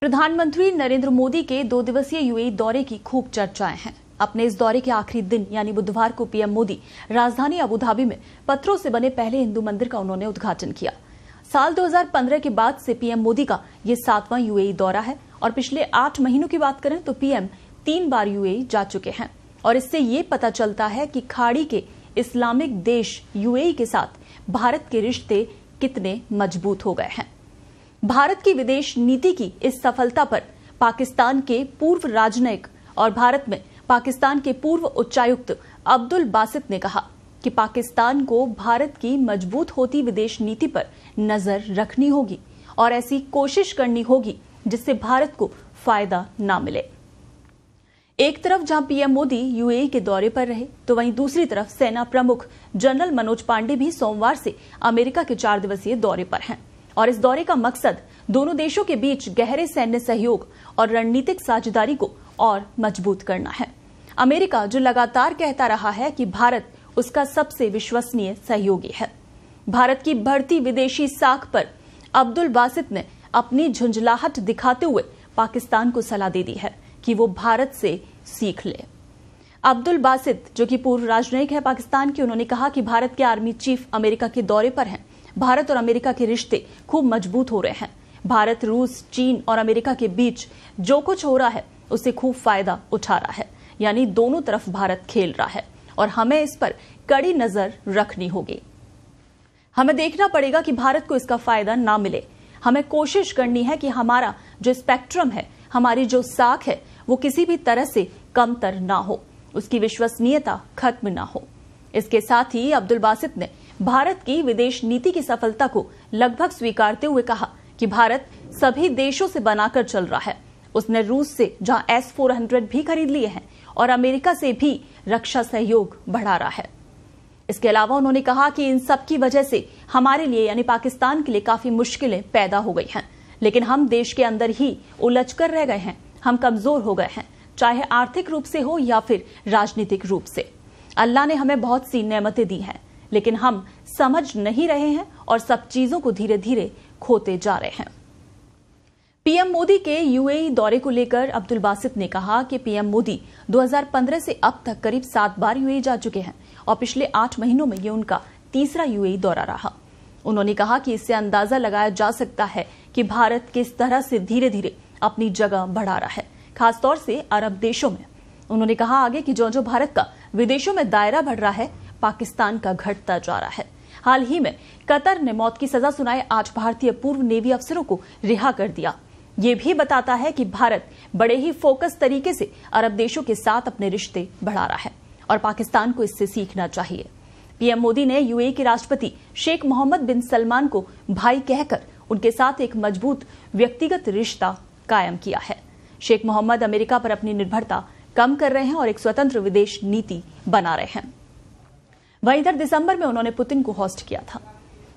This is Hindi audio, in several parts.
प्रधानमंत्री नरेंद्र मोदी के दो दिवसीय यूएई दौरे की खूब चर्चाएं हैं अपने इस दौरे के आखिरी दिन यानी बुधवार को पीएम मोदी राजधानी अबुधाबी में पत्थरों से बने पहले हिंदू मंदिर का उन्होंने उद्घाटन किया साल 2015 के बाद से पीएम मोदी का ये सातवां यूएई दौरा है और पिछले आठ महीनों की बात करें तो पीएम तीन बार यूएई जा चुके हैं और इससे ये पता चलता है कि खाड़ी के इस्लामिक देश यूएई के साथ भारत के रिश्ते कितने मजबूत हो गए हैं भारत की विदेश नीति की इस सफलता पर पाकिस्तान के पूर्व राजनयिक और भारत में पाकिस्तान के पूर्व उच्चायुक्त अब्दुल बासित ने कहा कि पाकिस्तान को भारत की मजबूत होती विदेश नीति पर नजर रखनी होगी और ऐसी कोशिश करनी होगी जिससे भारत को फायदा न मिले एक तरफ जहां पीएम मोदी यूएई के दौरे पर रहे तो वहीं दूसरी तरफ सेना प्रमुख जनरल मनोज पांडे भी सोमवार से अमेरिका के चार दिवसीय दौरे पर हैं और इस दौरे का मकसद दोनों देशों के बीच गहरे सैन्य सहयोग और रणनीतिक साझेदारी को और मजबूत करना है अमेरिका जो लगातार कहता रहा है कि भारत उसका सबसे विश्वसनीय सहयोगी है भारत की बढ़ती विदेशी साख पर अब्दुल बासित ने अपनी झुंझलाहट दिखाते हुए पाकिस्तान को सलाह दे दी है कि वो भारत से सीख ले अब्दुल बासित जो कि पूर्व राजनयिक है पाकिस्तान के उन्होंने कहा कि भारत के आर्मी चीफ अमेरिका के दौरे पर हैं भारत और अमेरिका के रिश्ते खूब मजबूत हो रहे हैं भारत रूस चीन और अमेरिका के बीच जो कुछ हो रहा है उससे खूब फायदा उठा रहा है यानी दोनों तरफ भारत खेल रहा है और हमें इस पर कड़ी नजर रखनी होगी हमें देखना पड़ेगा कि भारत को इसका फायदा ना मिले हमें कोशिश करनी है कि हमारा जो स्पेक्ट्रम है हमारी जो साख है वो किसी भी तरह से कमतर ना हो उसकी विश्वसनीयता खत्म ना हो इसके साथ ही अब्दुल बासित ने भारत की विदेश नीति की सफलता को लगभग स्वीकारते हुए कहा कि भारत सभी देशों से बनाकर चल रहा है उसने रूस से जहां एस फोर हंड्रेड भी खरीद लिए हैं और अमेरिका से भी रक्षा सहयोग बढ़ा रहा है इसके अलावा उन्होंने कहा कि इन सब की वजह से हमारे लिए यानी पाकिस्तान के लिए काफी मुश्किलें पैदा हो गई हैं लेकिन हम देश के अंदर ही उलझ कर रह गए हैं हम कमजोर हो गए हैं चाहे आर्थिक रूप से हो या फिर राजनीतिक रूप से अल्लाह ने हमें बहुत सी नेमतें दी हैं लेकिन हम समझ नहीं रहे हैं और सब चीजों को धीरे धीरे खोते जा रहे हैं पीएम मोदी के यूएई दौरे को लेकर अब्दुल बासित ने कहा कि पीएम मोदी 2015 से अब तक करीब सात बार यूएई जा चुके हैं और पिछले आठ महीनों में ये उनका तीसरा यूएई दौरा रहा उन्होंने कहा कि इससे अंदाजा लगाया जा सकता है कि भारत किस तरह से धीरे धीरे अपनी जगह बढ़ा रहा है खासतौर से अरब देशों में उन्होंने कहा आगे कि जो जो भारत का विदेशों में दायरा बढ़ रहा है पाकिस्तान का घटता जा रहा है हाल ही में कतर ने मौत की सजा सुनाए आज भारतीय पूर्व नेवी अफसरों को रिहा कर दिया ये भी बताता है कि भारत बड़े ही फोकस तरीके से अरब देशों के साथ अपने रिश्ते बढ़ा रहा है और पाकिस्तान को इससे सीखना चाहिए पीएम मोदी ने यूएई के राष्ट्रपति शेख मोहम्मद बिन सलमान को भाई कहकर उनके साथ एक मजबूत व्यक्तिगत रिश्ता कायम किया है शेख मोहम्मद अमेरिका पर अपनी निर्भरता कम कर रहे हैं और एक स्वतंत्र विदेश नीति बना रहे हैं वहीं इधर दिसंबर में उन्होंने पुतिन को होस्ट किया था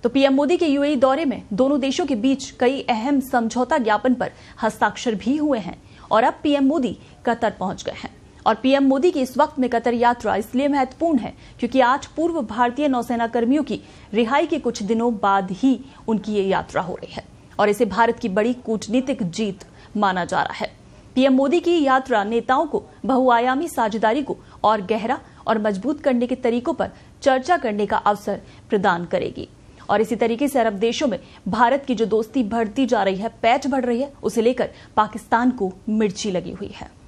तो पीएम मोदी के यूएई दौरे में दोनों देशों के बीच कई अहम समझौता ज्ञापन पर हस्ताक्षर भी हुए हैं और अब पीएम मोदी कतर पहुंच गए हैं और पीएम मोदी की इस वक्त में कतर यात्रा इसलिए महत्वपूर्ण है क्योंकि आज पूर्व भारतीय नौसेना कर्मियों की रिहाई के कुछ दिनों बाद ही उनकी ये यात्रा हो रही है और इसे भारत की बड़ी कूटनीतिक जीत माना जा रहा है पीएम मोदी की यात्रा नेताओं को बहुआयामी साझेदारी को और गहरा और मजबूत करने के तरीकों पर चर्चा करने का अवसर प्रदान करेगी और इसी तरीके से अरब देशों में भारत की जो दोस्ती बढ़ती जा रही है पैच बढ़ रही है उसे लेकर पाकिस्तान को मिर्ची लगी हुई है